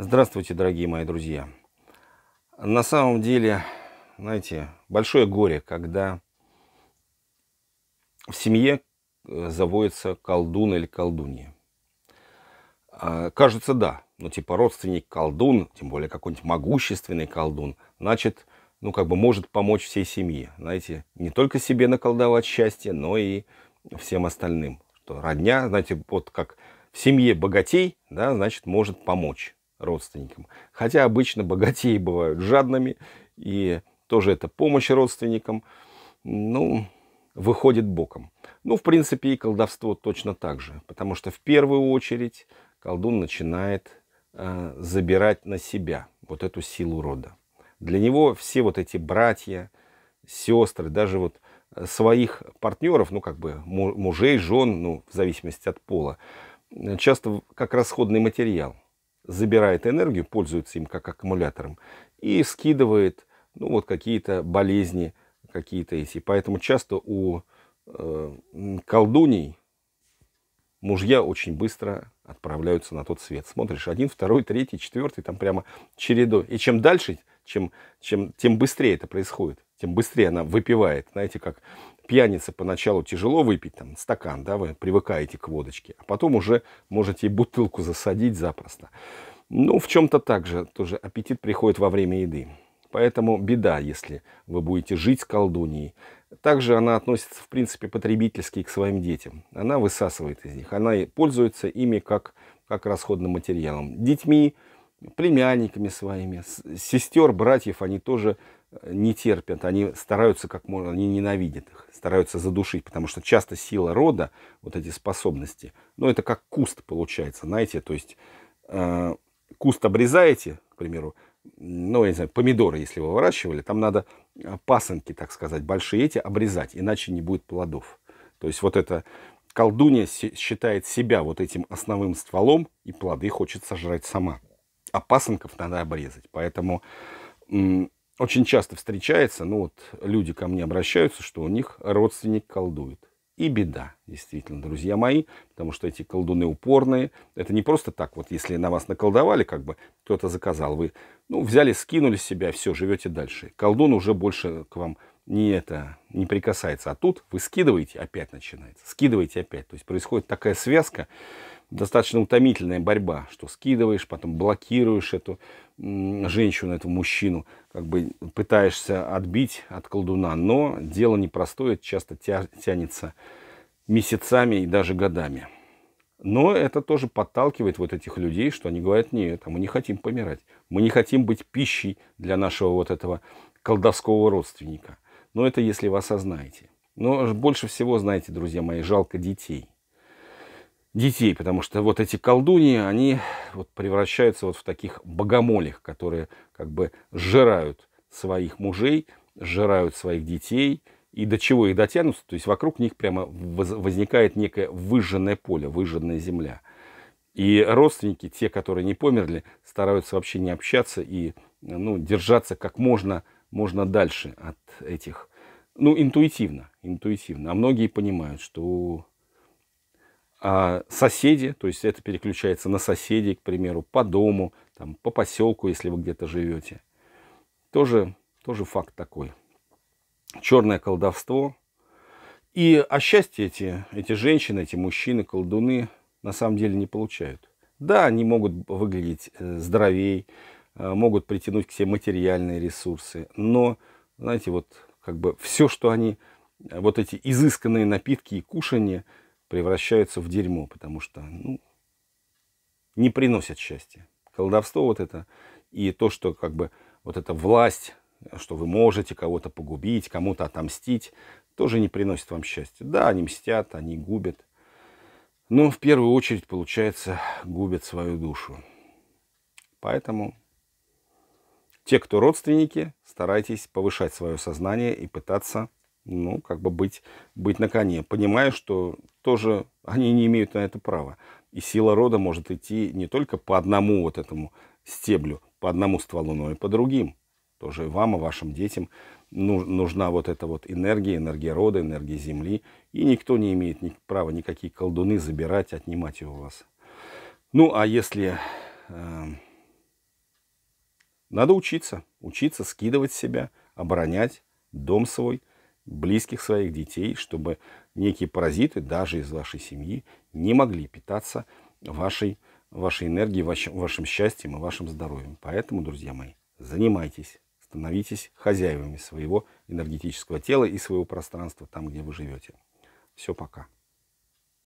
Здравствуйте, дорогие мои друзья. На самом деле, знаете, большое горе, когда в семье э, заводится колдун или колдунья. А, кажется, да. но типа родственник колдун, тем более какой-нибудь могущественный колдун, значит, ну, как бы может помочь всей семье. Знаете, не только себе наколдовать счастье, но и всем остальным. Что родня, знаете, вот как в семье богатей, да, значит, может помочь родственникам. Хотя обычно богатеи бывают жадными, и тоже это помощь родственникам, ну, выходит боком. Ну, в принципе, и колдовство точно так же, потому что в первую очередь колдун начинает э, забирать на себя вот эту силу рода. Для него все вот эти братья, сестры, даже вот э, своих партнеров, ну, как бы мужей, жен, ну, в зависимости от пола, э, часто как расходный материал – забирает энергию, пользуется им как аккумулятором и скидывает ну, вот какие-то болезни, какие-то эти. Поэтому часто у э, колдуней мужья очень быстро отправляются на тот свет. Смотришь, один, второй, третий, четвертый, там прямо чередой. И чем дальше, чем, чем, тем быстрее это происходит, тем быстрее она выпивает. Знаете, как пьяница поначалу тяжело выпить, там, стакан, да, вы привыкаете к водочке, а потом уже можете и бутылку засадить запросто. Ну, в чем-то также тоже аппетит приходит во время еды. Поэтому беда, если вы будете жить с колдуньей. Также она относится, в принципе, потребительски к своим детям. Она высасывает из них. Она пользуется ими как, как расходным материалом. Детьми, племянниками своими, сестер, братьев они тоже э, не терпят, они стараются как можно, они ненавидят их, стараются задушить, потому что часто сила рода, вот эти способности, ну это как куст получается, знаете, то есть э, куст обрезаете, к примеру, ну, я не знаю, помидоры, если вы выращивали, там надо э, пасынки, так сказать, большие эти обрезать, иначе не будет плодов. То есть вот эта колдунья считает себя вот этим основным стволом, и плоды хочет сожрать сама а надо обрезать. Поэтому очень часто встречается, ну вот люди ко мне обращаются, что у них родственник колдует. И беда, действительно, друзья мои, потому что эти колдуны упорные. Это не просто так, вот если на вас наколдовали, как бы кто-то заказал, вы ну, взяли, скинули себя, все, живете дальше. Колдун уже больше к вам не это, не прикасается. А тут вы скидываете, опять начинается, скидываете опять. То есть происходит такая связка, достаточно утомительная борьба, что скидываешь, потом блокируешь эту женщину, этого мужчину, как бы пытаешься отбить от колдуна, но дело непростое, часто тянется месяцами и даже годами. Но это тоже подталкивает вот этих людей, что они говорят, нет, а мы не хотим помирать. Мы не хотим быть пищей для нашего вот этого колдовского родственника. Но это если вы осознаете. Но больше всего, знаете, друзья мои, жалко детей – детей, потому что вот эти колдуни, они вот превращаются вот в таких богомолих, которые как бы сжирают своих мужей, сжирают своих детей, и до чего их дотянутся, то есть вокруг них прямо возникает некое выжженное поле, выжженная земля. И родственники, те, которые не померли, стараются вообще не общаться и ну, держаться как можно, можно дальше от этих. Ну, интуитивно, интуитивно. А многие понимают, что а, соседи, то есть это переключается на соседей, к примеру, по дому, там, по поселку, если вы где-то живете. Тоже, тоже факт такой. Черное колдовство. И о а счастье эти, эти женщины, эти мужчины, колдуны на самом деле не получают. Да, они могут выглядеть э, здоровей, э, могут притянуть к себе материальные ресурсы, но, знаете, вот как бы все, что они, э, вот эти изысканные напитки и кушания – превращаются в дерьмо, потому что ну, не приносят счастья. Колдовство вот это и то, что как бы вот эта власть, что вы можете кого-то погубить, кому-то отомстить, тоже не приносит вам счастья. Да, они мстят, они губят, но в первую очередь, получается, губят свою душу. Поэтому те, кто родственники, старайтесь повышать свое сознание и пытаться ну, как бы быть, быть на коне, понимая, что тоже они не имеют на это права. И сила рода может идти не только по одному вот этому стеблю, по одному стволу, но и по другим. Тоже и вам, и вашим детям ну, нужна вот эта вот энергия, энергия рода, энергия земли. И никто не имеет ни права никакие колдуны забирать, отнимать ее у вас. Ну, а если... Э, надо учиться. Учиться скидывать себя, оборонять дом свой, близких своих детей, чтобы некие паразиты даже из вашей семьи не могли питаться вашей, вашей энергией, вашим, вашим счастьем и вашим здоровьем. Поэтому, друзья мои, занимайтесь, становитесь хозяевами своего энергетического тела и своего пространства там, где вы живете. Все, пока.